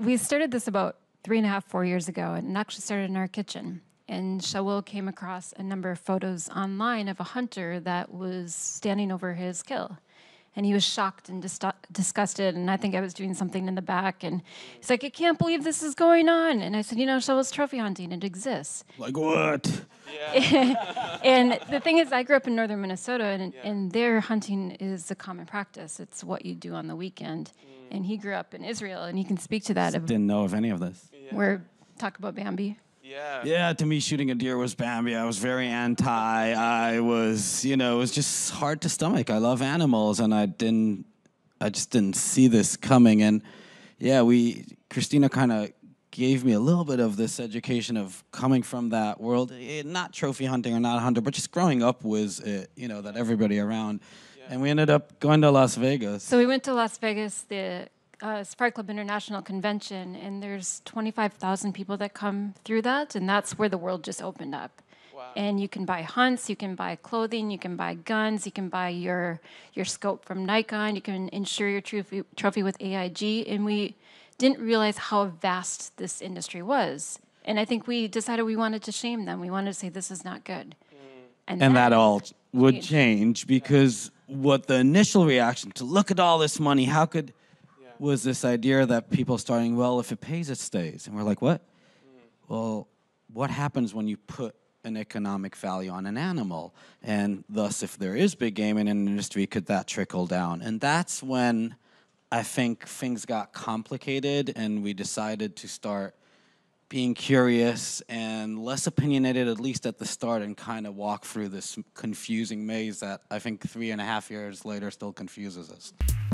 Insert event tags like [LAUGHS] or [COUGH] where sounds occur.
we started this about three and a half, four years ago, and actually started in our kitchen. And Shawul came across a number of photos online of a hunter that was standing over his kill. And he was shocked and dis- disgusted. And I think I was doing something in the back. And he's like, I can't believe this is going on. And I said, You know, Shawul's trophy hunting, it exists. Like what? Yeah. [LAUGHS] and the thing is, I grew up in northern Minnesota, and, yeah. and there hunting is a common practice. It's what you do on the weekend. Mm. And he grew up in Israel, and he can speak to that. didn't know of any of this. Yeah. We're talk about Bambi. Yeah. Yeah, to me, shooting a deer was Bambi. I was very anti. I was, you know, it was just hard to stomach. I love animals, and I didn't, I just didn't see this coming. And yeah, we, Christina kind of gave me a little bit of this education of coming from that world, it, eh, not trophy hunting or not hunter, but just growing up was it, you know, that everybody around. Yeah. And we ended up going to Las Vegas. So we went to Las Vegas, the uh, Spark Club International Convention, and there's 25,000 people that come through that, and that's where the world just opened up. Wow. And you can buy hunts, you can buy clothing, you can buy guns, you can buy your your scope from Nikon, you can insure your trophy, trophy with AIG, and we didn't realize how vast this industry was. And I think we decided we wanted to shame them. We wanted to say, this is not good. Mm. And, and that, that all would change because what the initial reaction to look at all this money, how could, was this idea that people starting, well, if it pays, it stays. And we're like, what? Mm. Well, what happens when you put an economic value on an animal? And thus, if there is big game in an industry, could that trickle down? And that's when I think things got complicated and we decided to start being curious and less opinionated, at least at the start, and kind of walk through this confusing maze that I think three and a half years later still confuses us.